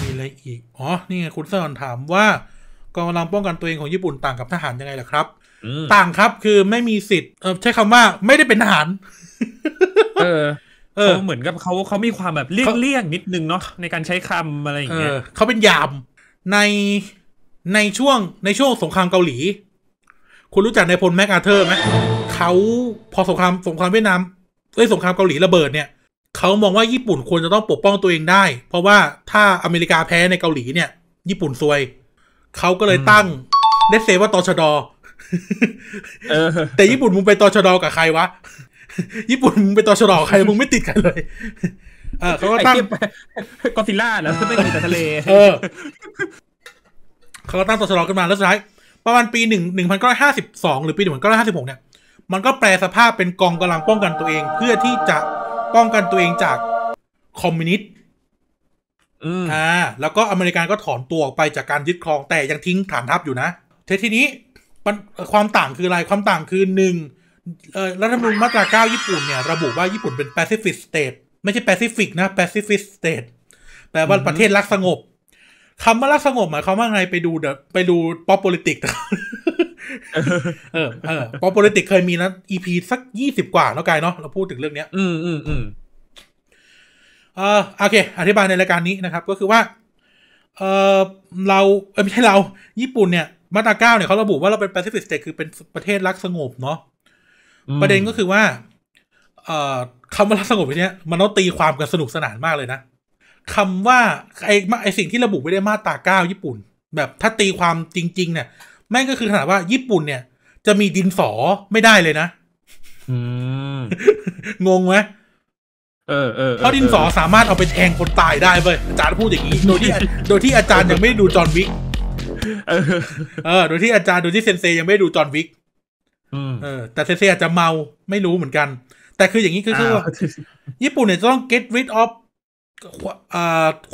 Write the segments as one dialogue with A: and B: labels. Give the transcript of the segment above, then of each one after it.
A: มีอะไรอีก อ๋อ นี่ไงคุณสอนถามว่า กองกำลังป้องกันตัวเองของญี่ปุ่นต่างกับทหารยังไงล่ะครับ ต่างครับ คือไม่มีสิทธิ์ใช้คำว่า ไม่ได้เป็นทหาร เออเขาเหมือนกับเขาเขามีความแบบเลี่ยงๆนิดนึงเนาะในการใช้คำอะไรอย่างเงี้ยเขาเป็นยามใน ในช่วง ในช่วงสงครามเกาหลี คุณรู้จักนายพลแม็กอาเธอร์ไหมเขาพอสงครามสงครามเวียดนามเอ้ยสงครามเกาหลีระเบิดเนี่ยเขามองว่าญี่ปุ่นควรจะต้องปกป้องตัวเองได้ เพราะว่าถ้าอเมริกาแพ้ในเกาหลีเนี่ย ญี่ปุ่นซวย เขาก็เลยตั้งเลสเซว่าตชดอ แต่ญี่ปุ่นมึงไปตอชดอกับใครวะ ญี่ปุ่นมึงไปตอชดกับใครมึงไม่ติดกันเลย เขาก็ตั้งกอซิล่าแล้วไม่ติดแต่ทะเลเขาก็ตั้งตอชดขึ้นมาแล้วสุดท้าย ประมาณปีหนึ่งหนึ่งพันเก้าร้อยห้าสิบสองหรือปีหนึ่งพันเก้าร้อยห้าสิบหกเนี่ยมันก็แปลสภาพเป็นกองกำลังป้องกันตัวเองเพื่อที่จะป้องกันตัวเองจากคอมมิวนิสต์อ่าแล้วก็อเมริกันก็ถอนตัวออกไปจากการยึดครอง แต่ยังทิ้งฐานทัพอยู่นะเทีทีนี้ความต่างคืออะไร ความต่างคือหนึ่งรัฐธรรมนูญมาตรา 9 ญี่ปุ่นเนี่ยระบุว่าญี่ปุ่นเป็นแปซิฟิกสเตทไม่ใช่แปซิฟิกนะแปซิฟิกสเตทแปลว่าประเทศรักสงบคำว่ารักสงบหมายความว่าไงไปดูเดไปดู pop p o l i t i c เออเออพอ politics เคยมีนะ EP สักยี่สิบกว่าแล้วกายเนาะเราพูดถึงเรื่องเนี้ยอืมอืมอืมเออโอเค อธิบายในรายการนี้นะครับ ก็คือว่า เออเราเออไม่ใช่เรา ญี่ปุ่นเนี่ย มาตราเก้าเนี่ยเขาระบุว่าเราเป็น Pacific State คือเป็นประเทศรักสงบเนาะประเด็นก็คือว่า เอ่อคำว่ารักสงบเนี้ยมันต้องตีความกันสนุกสนานมากเลยนะคำว่าไอ้ไอ้สิ่งที่ระบุไว้ได้มาตราเก้าญี่ปุ่น แบบถ้าตีความจริง ๆ เนี่ยแม่งก็คือขนาดว่า ญี่ปุ่น เนี่ยจะมีดินสอไม่ได้เลยนะงงไหมเออเออเพราะดินสอสามารถเอาไปแทงคนตายได้เว้ยอาจารย์พูดอย่างนี้โดยที่โดยที่อาจารย์ยังไม่ดูจอห์นวิกเออโดยที่อาจารย์โดยที่เซนเซยังไม่ดูจอห์นวิกเออ แต่เซนเซอาจจะเมาไม่รู้เหมือนกัน แต่คืออย่างนี้คือคือญี่ปุ่นเนี่ยจะต้อง get rid of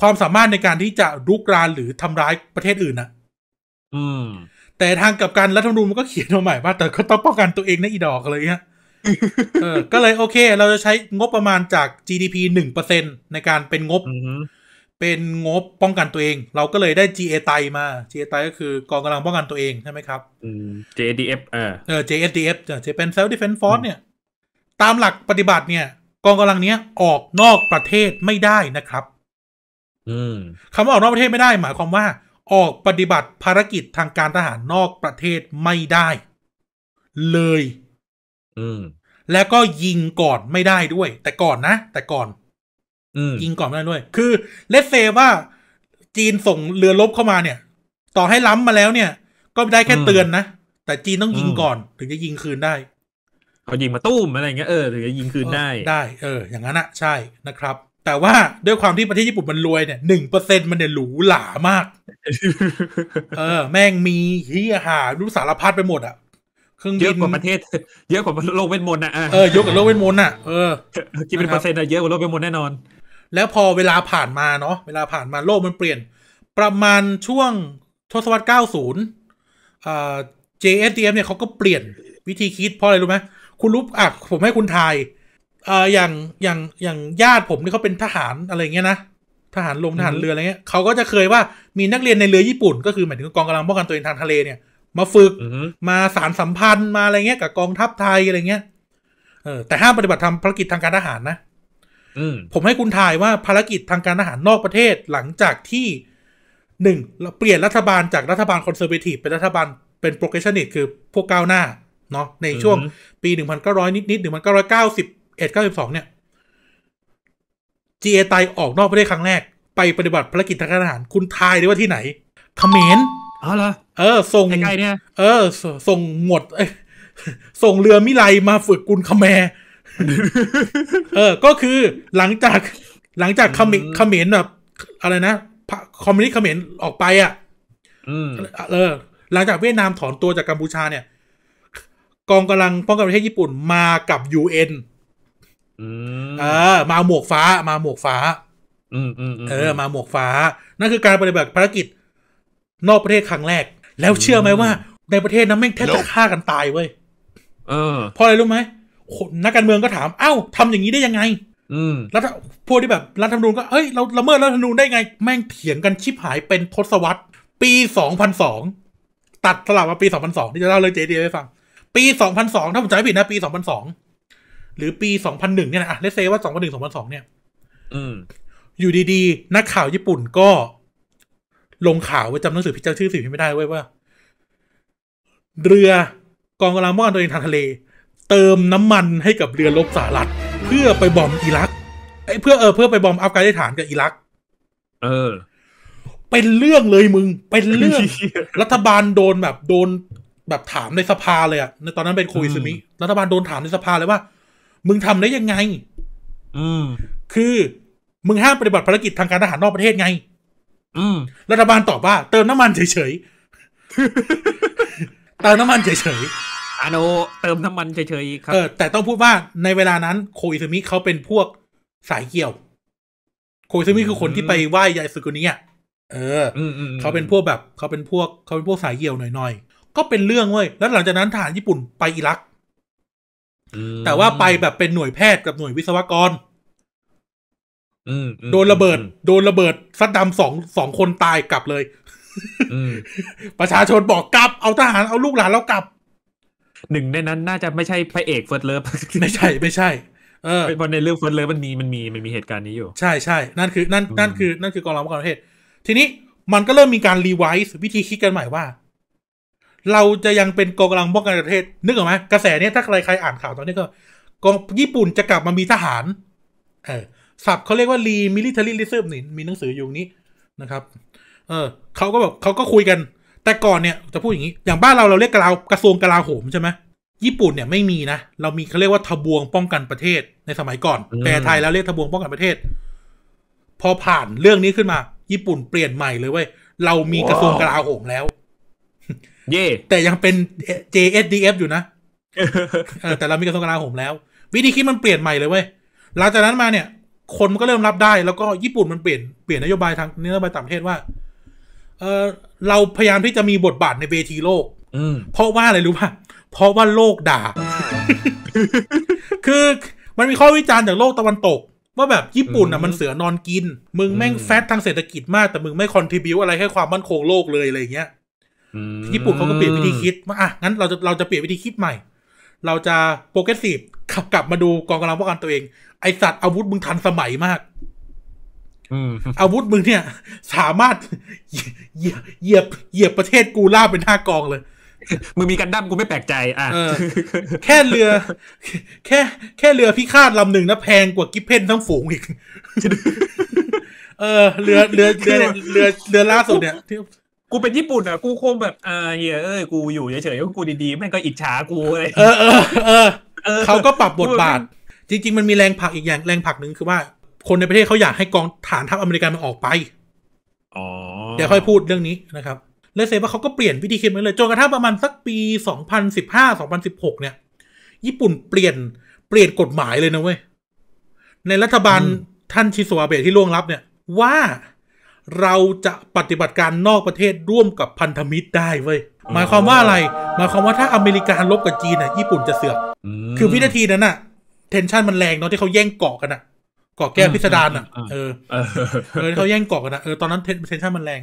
A: ความสามารถในการที่จะรุกรานหรือทำร้ายประเทศอื่นนะอืมแต่ทางกับการรัฐธรรมนูญมันก็เขียนมาใหม่ว่าแต่ก็ต้องป้องกันตัวเองนะอีดอกอะไเงียเออก็เลยโอเค เราจะใช้งบประมาณจาก GDP หนึ่งเปอร์เซ็นในการเป็นงบ เป็นงบป้องกันตัวเอง เราก็เลยได้ GA ไตมา GA ไตก็คือกองกำลังป้องกันตัวเองใช่ไหมครับ JDF เออ JSDF จะเป็น Self Defense Force เนี่ย ตามหลักปฏิบัติเนี่ย กองกำลังเนี้ยออกนอกประเทศไม่ได้นะครับคำว่าออกนอกประเทศไม่ได้หมายความว่าออกปฏิบัติภารกิจทางการทหารนอกประเทศไม่ได้ เลย อืม แล้วก็ยิงก่อนไม่ได้ด้วย แต่ก่อนนะ แต่ก่อน อืม ยิงก่อนไม่ได้ด้วย คือ เลสเซว่าจีนส่งเรือรบเข้ามาเนี่ย ต่อให้ล้ำมาแล้วเนี่ย ก็ได้แค่เตือนนะ แต่จีนต้องยิงก่อน ถึงจะยิงคืนได้ เขายิงมาตุ้มอะไรเงี้ย เออ ถึงจะยิงคืนได้ ได้ เออ อย่างนั้นอะใช่นะครับแต่ว่าด้วยความที่ประเทศญี่ปุ่นมันรวยเนี่ยหนึ่งเปอร์เซ็นมันเนี่ยหรูหรามาก เออ แม่งมีที่อาหารรู้สารพัดไปหมด อ่ะเครื่องบินเยอะกว่าประเทศ เยอะกว่าโลกเวทมนต์อ่ะเออเยอะกว่าโลกเวทมนต์อ่ะเออคิดเป็นเปอร์เซ็นต์อะเยอะกว่าโลกเวทมนต์แน่นอน แล้วพอเวลาผ่านมาเนาะเวลาผ่านมาโลกมันเปลี่ยน ประมาณช่วงทศวรรษ 90อ่า JSDM เนี่ยเขาก็เปลี่ยนวิธีคิดเพราะอะไรรู้ไหมคุณรู้อ่ะผมให้คุณทายเอออย่างอย่างอย่างญาติผมที่เขาเป็นทหารอะไรเงี้ยนะทหารลงทหารเรืออะไรเงี้ยเขาก็จะเคยว่ามีนักเรียนในเรือญี่ปุ่นก็คือหมายถึงกองกำลังป้องกันตัวเองทางทะเลเนี่ยมาฝึกมาสารสัมพันธ์มาอะไรเงี้ยกับกองทัพไทยอะไรเงี้ยเออแต่ห้ามปฏิบัติทำภารกิจทางการทหารนะผมให้คุณทายว่าภารกิจทางการทหารนอกประเทศหลังจากที่หนึ่งเปลี่ยนรัฐบาลจากรัฐบาลคอนเซอร์เวทีฟเป็นรัฐบาลเป็นโปรเกชนิสคือพวกก้าวหน้าเนาะในช่วงปีหนึ่งพันเก้าร้อยนิดนิดหนึ่งพันเก้าร้อยเก้าสิบเอ็ดเก้าสิบสองเนี่ยจีเอตายออกนอก ประเทศครั้งแรก ไปปฏิบัติภารกิจทางทหาร คุณทายได้ว่าที่ไหนเขมรอ๋อเหรอเออส่ง ใกล้ ๆ เนี่ย เออ ส่งหมด เอส่งเรือมิไลมาฝึกกุลขมมเออก็คือหลังจาก หลังจากเขมรเขมรแบบ อะไรนะคอมมิวนิสต์เขมรออกไป อ่ะเออหลังจากเวียดนามถอนตัวจากกัมพูชา เนี่ย กองกำลังป้องกันประเทศญี่ปุ่นมากับยูเอ็นเออ มาหมวกฟ้ามาหมวกฟ้า อืมอืมเออ มาหมวกฟ้านั่นคือการปฏิบัติภารกิจ นอกประเทศครั้งแรก แล้วเชื่อไหมว่า ในประเทศนั้นแม่งแทบจะฆ่ากันตายเว้ยเออเพราะอะไรรู้ไหมนักการเมืองก็ถาม เอ้า ทำอย่างนี้ได้ยังไงแล้วพวกที่แบบรัฐธรรมนูญก็เฮ้ยเราละเมิดรัฐธรรมนูญได้ไง แม่งเถียงกันชิบหายเป็นทศวรรษปีสองพันสองตัดสลับมาปีสองพันสองที่จะเล่าเลยเจดีให้ฟัง ปีสองพันสองถ้าผมจำไม่ผิดนะ ปีสองพันสองหรือปี 2001เนี่ยนะเลเซว่า2001 2002เนี่ยอยู่ดี ๆ นักข่าวญี่ปุ่นก็ ลงข่าวไว้จำหนังสือพิจารชื่อสิพิไม่ได้ไว้ว่า เรือ กองกำลังม่อนตัวเองทางทะเล เติมน้ำมันให้กับเรือลบสหรัฐเพื่อไปบอมอิรักไอ้ เพื่อเออเพื่อไปบอมอัฟกานิสถานกับอิรักเออเป็นเรื่องเลยมึงเป็นเรื่องรัฐบาลโดนแบบโดนแบบถามในสภาเลยอะในตอนนั้นเป็นโคอิสมิ รัฐบาลโดนถามในสภาเลยว่ามึงทำได้ยังไง อืม คือ มึงห้ามปฏิบัติภารกิจทางการทหารนอกประเทศไง อืม รัฐบาลตอบว่าเติมน้ำมันเฉยๆ เติมน้ำมันเฉยๆอโนเติมน้ำมันเฉยๆครับ เออแต่ต้องพูดว่าในเวลานั้น โคอิซึมิเขาเป็นพวกสายเกี่ยว โคอิซึมิคือคนที่ไปไหว้ยายสุกุนิอ่ะเออเขาเป็นพวกแบบเขาเป็นพวก เขาเป็นพวกสายเกี่ยวหน่อยๆ ก็เป็นเรื่องเว้ย แล้วหลังจากนั้นทหารญี่ปุ่นไปอิรักแต่ว่าไปแบบเป็นหน่วยแพทย์กับหน่วยวิศวกรโดนระเบิดโดนระเบิดซัดดำสองสองคนตายกลับเลยประชาชนบอกกลับเอาทหารเอาลูกหลานเรากลับ หนึ่งในนั้นน่าจะไม่ใช่พระเอกเฟิร์สเลิฟไม่ใช่ไม่ใช่ เออเพราะในเรื่องเฟิร์สเลิฟมันมีมันมีมันมีเหตุการณ์นี้อยู่ใช่ใช่ นั่นคือนั่นนั่นคือ นั่นคือกองรบงกองประเทศทีนี้มันก็เริ่มมีการรีไวซ์วิธีคิดกันใหม่ว่าเราจะยังเป็นกองกำลังป้องกันประเทศ นึกออกไหมกระแสเนี้ยถ้าใครใครอ่านข่าวตอนนี้ก็กองญี่ปุ่นจะกลับมามีทหารเออศัพท์เขาเรียกว่ารีมิลิเทอรี่ลิซึมนี่มีหนังสืออยู่นี้นะครับเออเขาก็แบบเขาก็คุยกัน แต่ก่อนเนี่ยจะพูดอย่างนี้อย่างบ้านเราเราเรียกกระลากระทรวงกลาโหมใช่ไหมญี่ปุ่นเนี่ยไม่มีนะเรามีเขาเรียกว่าทบวงป้องกันประเทศ ในสมัยก่อนแต่ไทยแล้วเรียกทบวงป้องกันประเทศ พอผ่านเรื่องนี้ขึ้นมา ญี่ปุ่นเปลี่ยนใหม่เลยเว้ยเรามีกระทรวงกลาโหมแล้วเย่แต่ยังเป็น JSDF อยู่นะแต่เรามีกระทรวงกลาโหมแล้ว วิธีคิดมันเปลี่ยนใหม่เลยเว้ย หลังจากนั้นมาเนี่ย คนมันก็เริ่มรับได้ แล้วก็ญี่ปุ่นมันเปลี่ยนเปลี่ยนนโยบายทางนโยบายต่างประเทศว่า เออเราพยายามที่จะมีบทบาทในเวทีโลกเพราะว่าอะไรรู้ป่ะ เพราะว่าโลกด่า คือ มันมีข้อวิจารณ์จากโลกตะวันตก ว่าแบบ ญี่ปุ่นอ่ะมันเสือนอนกิน มึงแม่งแฟตทางเศรษฐกิจมากแต่มึงไม่คอนทิบิวอะไรให้ความมั่นคงโลกเลยอะไรเงี้ยญี่ปุ่นเขาก็เปลี่ยนวิธีคิดว่าอ่ะงั้นเราจะเราจะเปลี่ยนวิธีคิดใหม่ เราจะโปรเกรสซีฟขับกลับมาดูกองกำลังป้องกันตัวเองไอสัตว์อาวุธมึงทันสมัยมากอาวุธมึงเนี่ย สามารถเหยียบเหยียบประเทศกูล่าเป็นห้ากองเลย มึงมีกันดั้มกูไม่แปลกใจอ่ะ แค่เรือแค่ แค่เรือ พิฆาตลำหนึ่งนะแพงกว่ากิฟเพนทั้งฝูงอีก เออเรือเรือเรือ เรือเรือล่าสุดเนี่ยกูเป็นญี่ปุ่นอ่ะ กูคงแบบอ่าเยเอ้ยกูอยู่เฉยๆกูดีๆแม่งก็อิจฉากูอะไรเออ เออ เออเขาก็ปรับบทบาท จริง ๆ มันมีแรงผลักอีกอย่างแรงผลักหนึ่งคือว่า คนในประเทศเขาอยากให้กองฐานทัพอเมริกันมันออกไปเดี๋ยวค่อยพูดเรื่องนี้นะครับ และเซว่าเขาก็เปลี่ยนวิธีคิดมาเลย จนกระทั่งประมาณสักปี 2015-2016 เนี่ย ญี่ปุ่นเปลี่ยนเปลี่ยนกฎหมายเลยนะเว้ยในรัฐบาลท่านชิโซอาเบะที่ร่วงลับเนี่ย ว่าเราจะปฏิบัติการนอกประเทศร่วมกับพันธมิตรได้เว้ยหมายความว่าอะไรหมายความว่าถ้าอเมริกาลบกับจีนน่ะ ญี่ปุ่นจะเสือกคือวินาทีนั้นน่ะเทนชันมันแรงเนาะที่เขาแย่งเกาะกันน่ะเกาะแก้วพิสดารน่ะ เออเออเขาแย่งเกาะกันน่ะเออตอนนั้นเทนชันมันแรง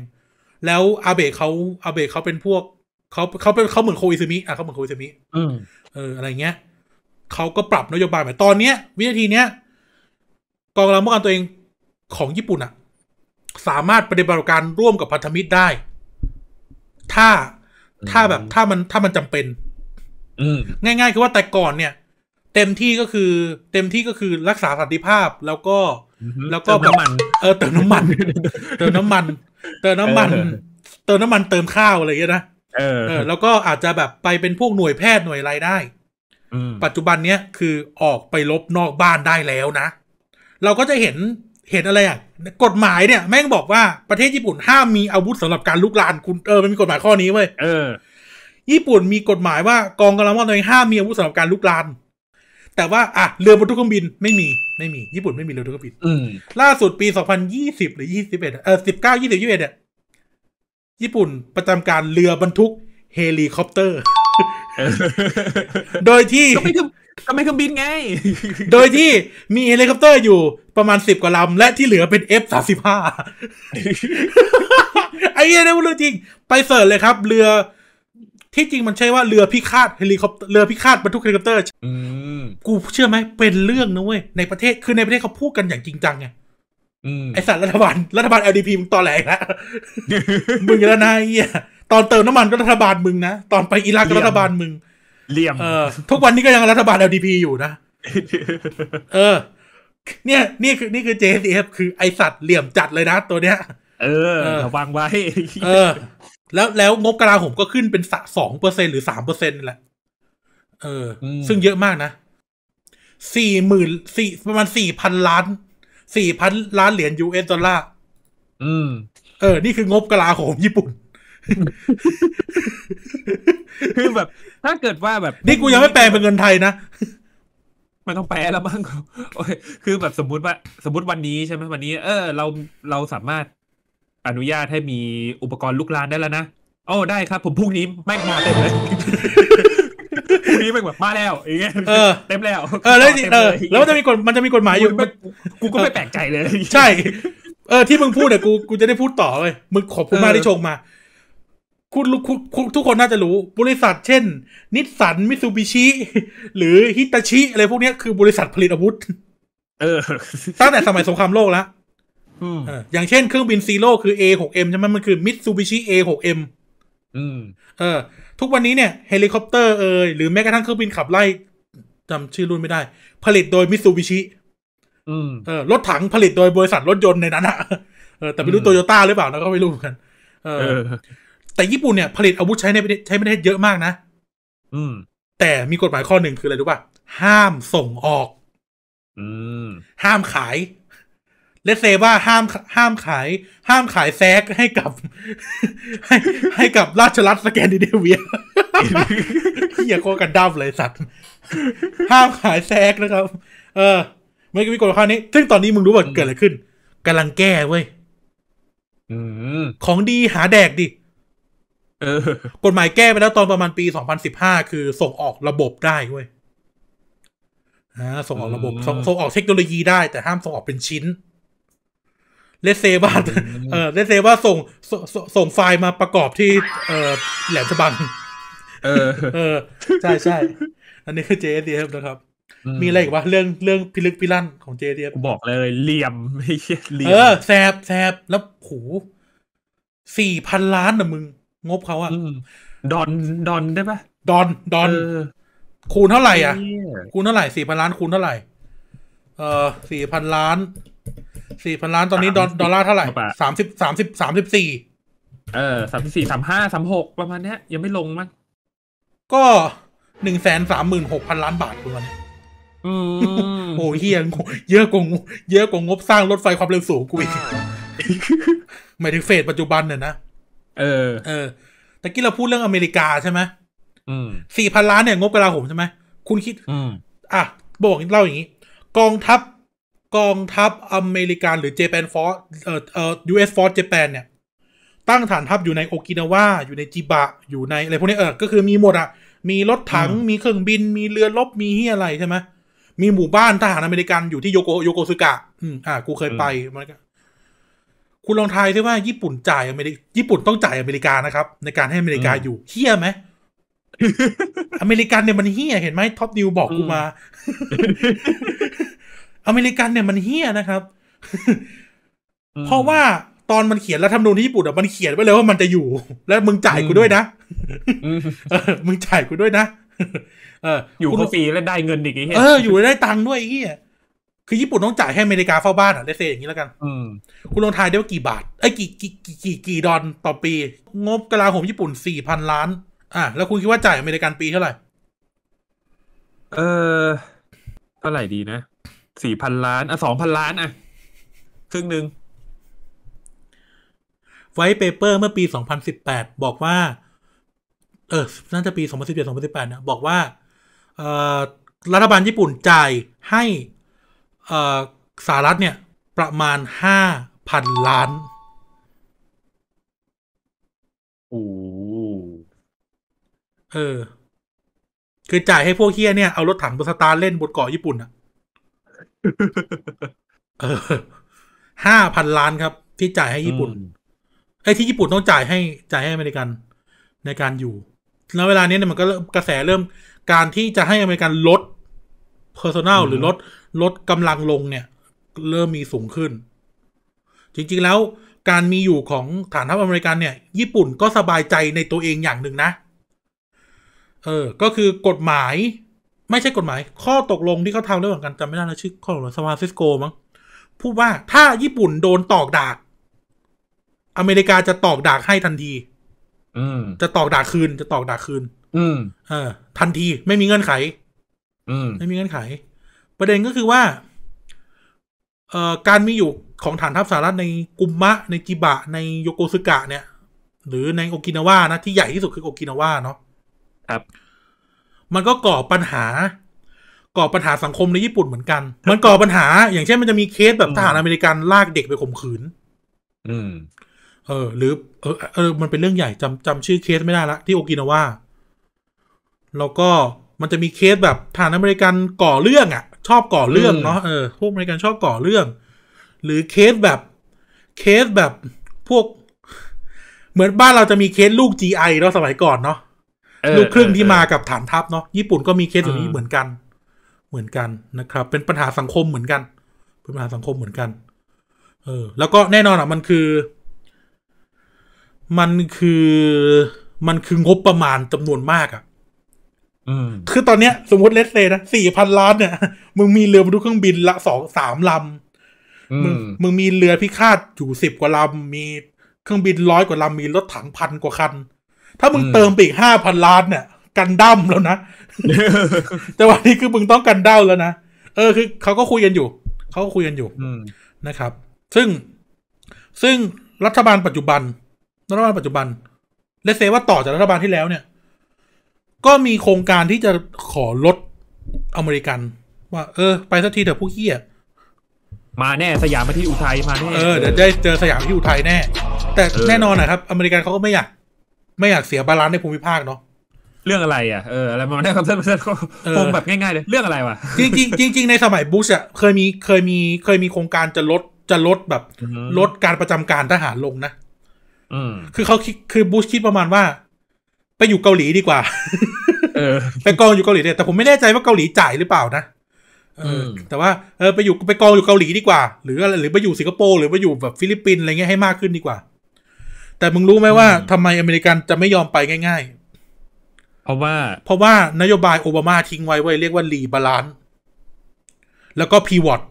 A: แล้วอาเบะเขาอาเบะเขาเป็นพวกเขาเขาเป็นเขาเหมือนโคอิซึมิอ่ะเขาเหมือนโคอิซึมิเอออะไรเงี้ยเขาก็ปรับนโยบายแบบตอนเนี้ย วินาทีเนี้ยกองกำลังป้องกันตัวเองของญี่ปุ่นอ่ะสามารถปฏิบัติการร่วมกับพันธมิตรได้ ถ้า ถ้าแบบถ้ามันถ้ามันจำเป็น อืง่าย ๆ คือว่าแต่ก่อนเนี่ย เต็มที่ก็คือ เต็มที่ก็คือรักษาสันติภาพแล้วก็แล้วก็เติมมันเออ เติมน้ำมัน เติมน้ำมัน เติมน้ำมัน เติมน้ำมันเติมข้าว อะไรอย่างนี้นะ เออ แล้วก็อาจจะแบบไปเป็นพวกหน่วยแพทย์หน่วยอะไรได้ปัจจุบันเนี้ยคือออกไปลบนอกบ้านได้แล้วนะ เราก็จะเห็นเหตุอะไรอ่ะกฎหมายเนี่ยแม่งบอกว่าประเทศญี่ปุ่นห้ามมีอาวุธสำหรับการลุกลาน คุณเออมันมีกฎหมายข้อนี้เว้ยเออญี่ปุ่นมีกฎหมายว่ากองกำลังว่งตัวเองห้ามมีอาวุธสำหรับการลุกลาน แต่ว่าอ่ะเรือบรรทุกเครื่องบินไม่มีไม่มีญี่ปุ่นไม่มีเรือบรรทุกเครื่องบินล่าสุดปีสองพันยี่สิบหรือยี่สิบเอ็ดเออสิบเก้ายี่สิบยี่สิบเอ็ดเนี่ยญี่ปุ่นประจำการเรือบรรทุกเฮลิคอปเตอร์โดยที่ก็ไม่คือก็ไม่เครื่องบินไง โดยที่มีเฮลิคอปเตอร์อยู่ประมาณสิบกว่าลำและที่เหลือเป็นเอฟสามสิบห้าไอ้เนี่ยเรื่องจริง ไปเสิร์ชเลยครับ เรือ ที่จริงมันใช่ว่าเรือพิฆาตเฮลิคอปเตอร์เรือพิฆาตบรรทุกเฮลิคอปเตอร์กูเชื่อไหมเป็นเรื่องนะเว้ยในประเทศคือในประเทศเขาพูดกันอย่างจริงจังไงไอสัตว์รัฐบาลรัฐบาล LDP มึงต่อแหลกแล้วมึงจลนายอ่ะตอนเติมน้ำมันก็รัฐบาลมึงนะ ตอนไปอิรักก็รัฐบาลมึงเลี่ยมเออทุกวันนี้ก็ยังรัฐบาล LDP อยู่นะเออ เนี่ย นี่คือนี่คือ JSF คือไอสัตว์เหลี่ยมจัดเลยนะตัวเนี้ย เออวางไว้เออ แล้วแล้วงบกลาหมก็ขึ้นเป็นสองเปอร์เซ็นหรือสามเปอร์เซ็นต์แหละเออ ซึ่งเยอะมากนะสี่หมื่นสี่ประมาณสี่พันล้านสี่พันล้านเหรียญยูเอสดอลลาร์อืมเออ นี่คืองบกลาโหมญี่ปุ่นคือแบบถ้าเกิดว่าแบบนี่กูยังไม่แปลเป็นเงินไทยนะมันต้องแปลแล้วบ้างคือแบบสมมุติว่า สมมติวันนี้ใช่ไหมวันนี้ เออ เราเราสามารถอนุญาตให้มีอุปกรณ์ลุกลานได้แล้วนะโอ้ได้ครับ ผมพรุ่งนี้แม่งมาเต็มเลยพรุ่งนี้แม่งแบบมาแล้วอย่างเงี้ยเต็มแล้วเออแล้วเออแล้วมันจะมีกฎมันจะมีกฎหมายอยู่กูก็ไม่แปลกใจเลย ใช่ เออที่มึงพูดเนี่ยกูกูจะได้พูดต่อเลยมึงขอบคุณมากที่ชงมาคุณคุทุกคนน่าจะรู้บริษัท เช่น นิสสันมิซูบิชิหรือฮิตาชิอะไรพวกนี้คือบริษัทผลิตอาวุธเออตั้งแต่สมัยสงครามโลกแล้วอย่างเช่นเครื่องบินซีโร่คือ A6M ใช่ไหมมันคือมิตซูบิชิ A6M เออทุกวันนี้เนี่ยเฮลิคอปเตอร์เอยหรือแม้กระทั่งเครื่องบินขับไล่จำชื่อรุ่นไม่ได้ ผลิตโดยมิตซูบิชิเออรถถังผลิตโดยบริษัทรถยนต์ในนั้นอะเออแต่ไม่รู้โตโยต้าหรือเปล่านะก็ไม่รู้เหมือนกัน เออแต่ญี่ปุ่นเนี่ย ผลิตอาวุธใช้ในใช้ไม่ได้เยอะมากนะ อืม แต่มีกฎหมายข้อหนึ่งคืออะไรรู้ป่ะ ห้ามส่งออก อืม ห้ามขายเลเซว่าห้ามห้ามขายห้ามขายแซกให้กับให้ให้กับราชรัฐสแกนดิเนเวียเฮียโคกันดับเลยสัตว์ ห้ามขายแซกนะครับ เออไม่กี่กฎข้อนี้ ซึ่งตอนนี้มึงรู้ว่าเกิดอะไรขึ้นกำลังแก้เว้ยของดีหาแดกดิกฎหมายแก้ไปแล้วตอนประมาณปีสสองพันิบห้าคือส่งออกระบบได้เว้ยฮะส่งออกระบบส่งออกเทคโนโลยีได้แต่ห้ามส่งออกเป็นชิ้น เลเซว่าเออเลเซว่าส่งส่งไฟล์มาประกอบที่ เออแหลมฉบังเออเออ ใช่ใช่ อันนี้คือเเจดียบนะครับ มีอะไรอีกวะเรื่องเรื่องพิลึกพิลั่นของ JSDF บอกเลย เหลี่ยมไม่ใช่เหลี่ยม เออ แซบแซบแล้วโูสี่พันล้านนะมึงงบเขาอะดอนดอนได้ปะดอนดอนคูณเท่าไหร่อ่ะคูณเท่าไหร่สี่พันล้านคูณเท่าไหร่เออสี่พันล้านสี่พันล้านตอนนี้ดอลลาร์เท่าไหร่สามสิบสามสิบสามสิบสี่เออสามสิบสี่สามห้าสามหกประมาณเนี้ยยังไม่ลงมั้ง ก็หนึ่งแสนสามหมื่นหกพันล้านบาทประมาณนี้โอ้เฮียเยอะกว่าเยอะกว่างบสร้างรถไฟความเร็วสูงกูอีกหมายถึงเฟสปัจจุบันเนี่ยนะเออเออตะกี้เราพูดเรื่องอเมริกาใช่ไหมสี่พันล้านเนี่ยงบกระลาโหมใช่ไหมคุณคิดอืมอ่ะบอกเล่าอย่างนี้ กองทัพกองทัพอเมริกันหรือเจแปนฟอร์เอ่อเอ่อ US f o r c สเจแปนเนี่ยตั้งฐานทัพอยู่ในโอกินาวาอยู่ในจิบะ อยู่ในอะไรพวกนี้ เออก็คือมีหมดอ่ะ มีรถถัง มีเครื่องบิน มีเรือรบมีเฮียอะไรใช่ไหมมีหมู่บ้านทหารอเมริกันอยู่ที่โยโกโยโกซึกะอืมอ่ากูเคยไปมันก็คุณลองทายได้ว่า ญี่ปุ่นจ่ายอเมริกาญี่ปุ่นต้องจ่ายอเมริกานะครับ ในการให้อเมริกาอยู่เฮี้ยไหม อเมริกันเนี่ยมันเฮี้ยเห็นไหมท็อปนิวบอกกูมา อเมริกันเนี่ยมันเฮี้ยนะครับ เพราะว่าตอนมันเขียนรัฐธรรมนูญที่ญี่ปุ่นอ่ะมันเขียนไว้เลยว่ามันจะอยู่ แล้วมึงจ่ายกูด้วยนะ มึงจ่ายกูด้วยนะ เออ อยู่ฟรีแล้วได้เงินอีกอเฮี้ยเอออยู่ได้ตังค์ด้วยเฮี้ยคือญี่ปุ่นต้องจ่ายให้อเมริกาเฝ้าบ้านอ่ะเลเซอย่างนี้แล้วกันคุณลงทายได้ว่ากี่บาทไอ้กี่กี่กี่กี่กี่ดอลต่อปี งบกลาโหมญี่ปุ่นสี่พันล้าน อ่ะ แล้วคุณคิดว่าจ่ายอเมริกันปีเท่าไหร่ เออเท่าไหร่ดีนะสี่พันล้าน อ่ะสองพันล้าน อ่ะครึ่งหนึ่งไวท์เปเปอร์เมื่อปีสองพันสิบแปดบอกว่า เออน่าจะปีสสองพันิบเจ็ดสองพันะบอกว่า เอ่อรัฐบาลญี่ปุ่นจ่ายให้สหรัฐเนี่ย ประมาณห้าพันล้าน โอ้ เออ คือจ่ายให้พวกเฮียเนี่ยเอารถถังบนสตาร์เล่นบนเกาะญี่ปุ่นอะเออห้าพันล้านครับ ที่จ่ายให้ญี่ปุ่นไอ้ที่ญี่ปุ่นต้องจ่ายให้จ่ายให้อเมริกัน ในการอยู่ แล้วเวลานี้เนี่ยมันก็กระแสเริ่มการที่จะให้อเมริกันลด Personal หรือลดลดกำลังลงเนี่ย เริ่ม มีสูงขึ้น จริง ๆแล้ว การมีอยู่ของฐาน ทัพอเมริกันเนี่ย ญี่ปุ่นก็สบายใจในตัวเองอย่างหนึ่งนะ เออ ก็คือกฎหมาย ไม่ใช่กฎหมาย ข้อตกลงที่ เขาทำระหว่าองกันจำไม่ ได้ แล้ว ชื่อข้อตกลงสานฟาซิสโก มั้งพูด ว่าถ้าญี่ปุ่นโดนตอกดากอเมริกาจะตอกดากให้ทันทีอืจะตอกดากคืนจะตอกดากคืนอืเออ ทันทีไม่มีเงื่อนไข อืไม่มีเงื่อนไขประเด็นก็คือว่าการมีอยู่ของฐานทัพสหรัฐในกุมมะ ในจิบะในโยโกซึกะ เนี่ย หรือในโอกินาวานะ ที่ใหญ่ที่สุดคือโอกินาวาเนาะครับ มันก็ก่อปัญหา ก่อปัญหาสังคมในญี่ปุ่นเหมือนกัน มันก่อปัญหา อย่างเช่นมันจะมีเคสแบบทหารอเมริกันลากเด็กไปข่มขืน อืมเออหรือเออเออมันเป็นเรื่องใหญ่จำจำชื่อเคสไม่ได้ละที่โอกินาวาแล้วก็มันจะมีเคสแบบทหารอเมริกันก่อเรื่องอะ่ะชอบก่อเรื่องเนาะเออพวกอเมริกันชอบก่อเรื่อง หรือเคสแบบเคสแบบพวก เหมือนบ้านเราจะมีเคสลูก GI เราสมัยก่อนเนาะลูกครึ่งที่มากับฐานทัพเนาะญี่ปุ่น ก็มีเคสอย่างนี้เหมือนกัน เหมือนกันนะครับ เป็นปัญหาสังคมเหมือนกันเป็นปัญหาสังคมเหมือนกัน เออ แล้วก็แน่นอนอ่ะ มันคือมันคือมันคืองบประมาณจำนวนมากอ่ะคือตอนเนี้ยสมมติเลสเซนะสี่พันล้านเนี่ยมึงมีเรือบรรทุกเครื่องบินละสองสามลำ มึงมึงมีเรือพิฆาตอยู่สิบกว่าลำ มีเครื่องบินร้อยกว่าลำ มีรถถังพันกว่าคัน ถ้ามึงเติมไปอีกห้าพันล้านเนี่ยกันดั้มแล้วนะ แต่วันนี้คือมึงต้องกันดั้มแล้วนะเออคือเขาก็คุยกันอยู่เขาก็คุยกันอยู่นะครับ ซึ่งซึ่งรัฐบาลปัจจุบันรัฐบาลปัจจุบันเลสเซว่าต่อจากรัฐบาลที่แล้วเนี่ยก็มีโครงการที่จะขอลดอเมริกัน ว่า เออ ไปสักทีเถอะพวกเฮียมาแน่สยามมาที่อุทัยมาแน่เออเดี๋ยวได้เจอสยามที่อุทัยแน่แต่แน่นอนนะครับอเมริกันเขาก็ไม่อยากไม่อยากเสียบาลานซ์ในภูมิภาคเนาะเรื่องอะไร อ่ะเอออะไรมาแน่คำเส้นเส้นก็คงแบบง่ายๆเลย เรื่องอะไรวะจริงจริงจริงในสมัยบุชอ่ะเคยมีเคยมีเคยมีโครงการจะลดจะลดแบบลดการประจำการทหารลงนะอืมคือเขาคิดคือบุชคิดประมาณว่าไปอยู่เกาหลีดีกว่า เออไปกองอยู่เกาหลีเนี่ยแต่ผมไม่แน่ใจว่าเกาหลีจ่ายหรือเปล่านะเออแต่ว่าเออ ไปอยู่ไปกองอยู่เกาหลีดีกว่า หรืออะไรหรือไปอยู่สิงคโปร์หรือไปอยู่แบบฟิลิปปินส์อะไรเงี้ยให้มากขึ้นดีกว่า แต่มึงรู้ไหมว่า ทำไมอเมริกันจะไม่ยอมไปง่าย ๆ เพราะว่า เพราะว่านโยบายโอบามาทิ้งไว้ไว้ เรียกว่ารีบาลานซ์แล้วก็พีวอต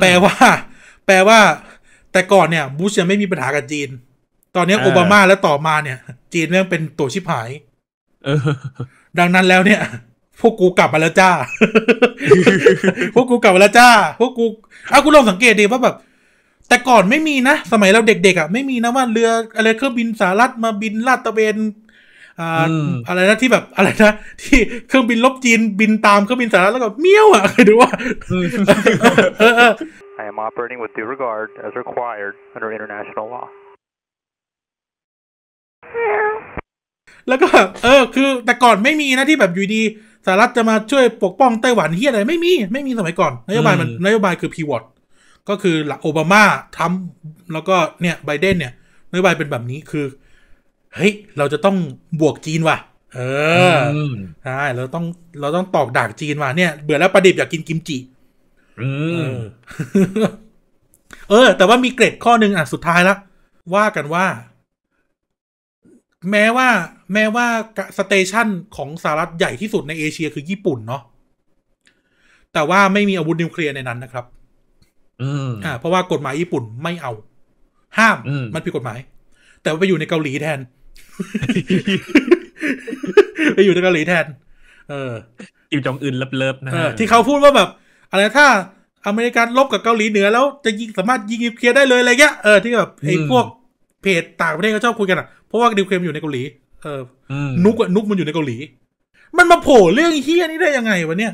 A: แปลว่า แปลว่า แต่ก่อนเนี่ยบุชยังไม่มีปัญหากับจีนตอนนี้โอบามาแล้วต่อมาเนี่ย จีนเริ่องเป็นตัวชิบหายดังนั้นแล้วเนี่ย พวกกูกลับมาแล้วจ้า พวกกูกลับมาแล้วจ้า พวกกูเอากูลองสังเกตดีว่าแบบ แต่ก่อนไม่มีนะ สมัยเราเด็กๆอ่ะไม่มีนะว่าเรืออะไรเครื่องบินสารัฐมาบินลาดตะเวนอะไรนะที่แบบอะไรนะที่เครื่องบินลบจีนบินตามเครื่องบินสหรัฐแล้วก็เมี้ยวอ่ะเคยดูว่า I am operating with due regard as required under international law แล้วก็ เออ คือ แต่ก่อนไม่มีนะที่แบบอยู่ดีสหรัฐจะมาช่วยปกป้องไต้หวันเฮียอะไรไม่มี ไม่มีสมัยก่อนนโยบายมันนโยบายคือพีวอตก็คือหลักโอบามาทำ แล้วก็เนี่ยไบเดนเนี่ยนโยบายเป็นแบบนี้คือเฮ้ยเราจะต้องบวกจีนว่ะ เออใช่เราต้องเราต้องตอกดากจีนว่ะเนี่ยเบื่อแล้วประดิบอยากกินกิมจิเออ แต่ว่ามีเกรดข้อหนึ่งอ่ะสุดท้ายละว่ากันว่าแม้ว่า แม้ว่าสเตชันของสหรัฐใหญ่ที่สุดในเอเชียคือญี่ปุ่นเนาะแต่ว่าไม่มีอาวุธนิวเคลียร์ในนั้นนะครับอืมอ่าเพราะว่ากฎหมายญี่ปุ่นไม่เอา ห้ามมันผิดกฎหมาย แต่ไปอยู่ในเกาหลีแทน ไปอยู่ในเกาหลีแทน เออกิมจองอึนเลิบๆนะที่เขาพูดว่าแบบอะไรถ้าอเมริกันลบกับเกาหลีเหนือแล้ว จะยิง สามารถยิงนิวเคลียร์ได้เลยอะไรเงี้ยเออที่แบบไอ้พวก เพจต่างประเทศเขาชอบคุยกันอ่ะราะว่าดิวเคมอยู่ในเกาหลี เออนุกอะนุกมันอยู่ในเกาหลี มันมาโผล่เรื่องเฮี้ยนี้ได้ยังไงวะเนี่ย